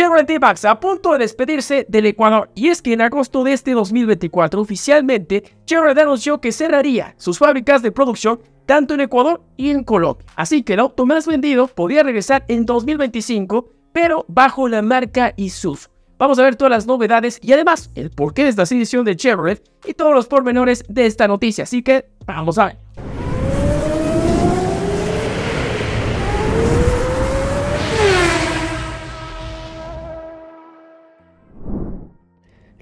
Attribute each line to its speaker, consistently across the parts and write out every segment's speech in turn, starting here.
Speaker 1: Chevrolet T-Max a punto de despedirse del Ecuador y es que en agosto de este 2024 oficialmente Chevrolet anunció que cerraría sus fábricas de producción tanto en Ecuador y en Colombia. Así que el auto más vendido podría regresar en 2025 pero bajo la marca Isuzu. Vamos a ver todas las novedades y además el porqué de esta edición de Chevrolet y todos los pormenores de esta noticia. Así que vamos a ver.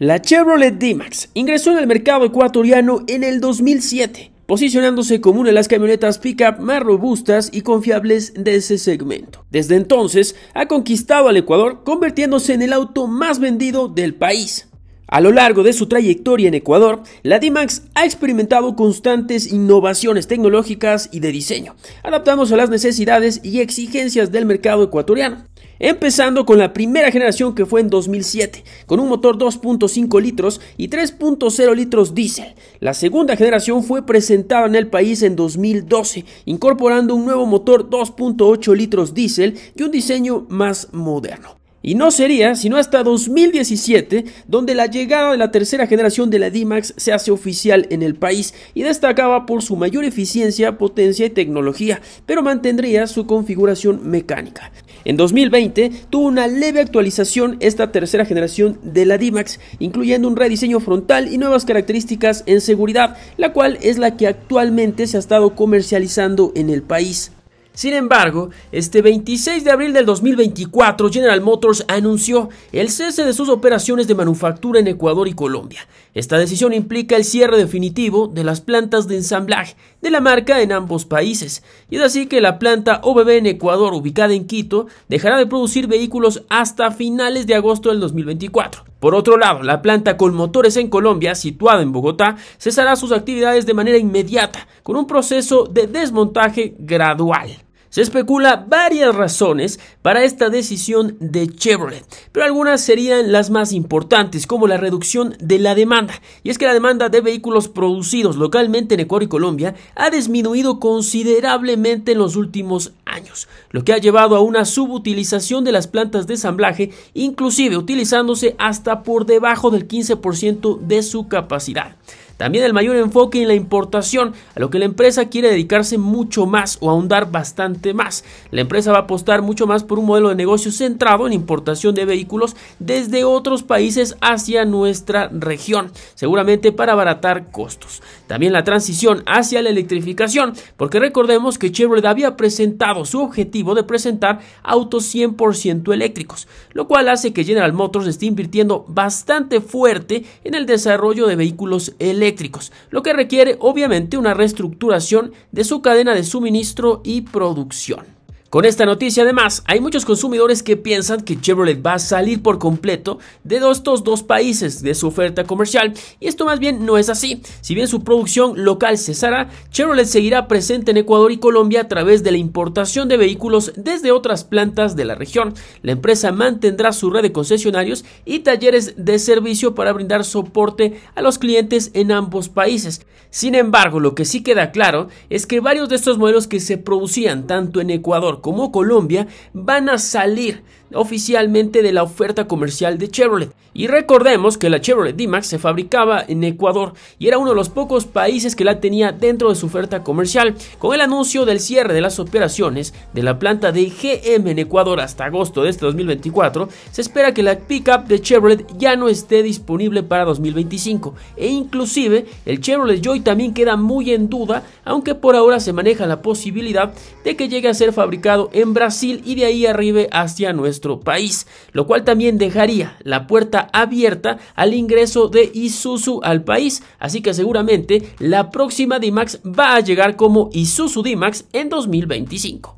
Speaker 1: La Chevrolet D-Max ingresó en el mercado ecuatoriano en el 2007, posicionándose como una de las camionetas pickup más robustas y confiables de ese segmento. Desde entonces ha conquistado al Ecuador, convirtiéndose en el auto más vendido del país. A lo largo de su trayectoria en Ecuador, la D-Max ha experimentado constantes innovaciones tecnológicas y de diseño, adaptándose a las necesidades y exigencias del mercado ecuatoriano. Empezando con la primera generación que fue en 2007, con un motor 2.5 litros y 3.0 litros diésel. La segunda generación fue presentada en el país en 2012, incorporando un nuevo motor 2.8 litros diésel y un diseño más moderno. Y no sería sino hasta 2017 donde la llegada de la tercera generación de la D-Max se hace oficial en el país y destacaba por su mayor eficiencia, potencia y tecnología, pero mantendría su configuración mecánica. En 2020 tuvo una leve actualización esta tercera generación de la D-Max, incluyendo un rediseño frontal y nuevas características en seguridad, la cual es la que actualmente se ha estado comercializando en el país. Sin embargo, este 26 de abril del 2024, General Motors anunció el cese de sus operaciones de manufactura en Ecuador y Colombia. Esta decisión implica el cierre definitivo de las plantas de ensamblaje de la marca en ambos países, y es así que la planta OBB en Ecuador, ubicada en Quito, dejará de producir vehículos hasta finales de agosto del 2024. Por otro lado, la planta con motores en Colombia, situada en Bogotá, cesará sus actividades de manera inmediata, con un proceso de desmontaje gradual. Se especula varias razones para esta decisión de Chevrolet, pero algunas serían las más importantes, como la reducción de la demanda. Y es que la demanda de vehículos producidos localmente en Ecuador y Colombia ha disminuido considerablemente en los últimos años, lo que ha llevado a una subutilización de las plantas de ensamblaje, inclusive utilizándose hasta por debajo del 15% de su capacidad. También el mayor enfoque en la importación, a lo que la empresa quiere dedicarse mucho más o ahondar bastante más. La empresa va a apostar mucho más por un modelo de negocio centrado en importación de vehículos desde otros países hacia nuestra región, seguramente para abaratar costos. También la transición hacia la electrificación, porque recordemos que Chevrolet había presentado su objetivo de presentar autos 100% eléctricos, lo cual hace que General Motors esté invirtiendo bastante fuerte en el desarrollo de vehículos eléctricos lo que requiere obviamente una reestructuración de su cadena de suministro y producción. Con esta noticia además, hay muchos consumidores que piensan que Chevrolet va a salir por completo de estos dos países de su oferta comercial y esto más bien no es así. Si bien su producción local cesará, Chevrolet seguirá presente en Ecuador y Colombia a través de la importación de vehículos desde otras plantas de la región. La empresa mantendrá su red de concesionarios y talleres de servicio para brindar soporte a los clientes en ambos países. Sin embargo, lo que sí queda claro es que varios de estos modelos que se producían tanto en Ecuador como Colombia van a salir oficialmente de la oferta comercial de Chevrolet. Y recordemos que la Chevrolet D-Max se fabricaba en Ecuador y era uno de los pocos países que la tenía dentro de su oferta comercial. Con el anuncio del cierre de las operaciones de la planta de GM en Ecuador hasta agosto de este 2024, se espera que la pickup de Chevrolet ya no esté disponible para 2025 e inclusive el Chevrolet Joy también queda muy en duda, aunque por ahora se maneja la posibilidad de que llegue a ser fabricado en Brasil y de ahí arribe hacia nuestro país, lo cual también dejaría la puerta abierta al ingreso de Isuzu al país, así que seguramente la próxima D-Max va a llegar como Isuzu D-Max en 2025.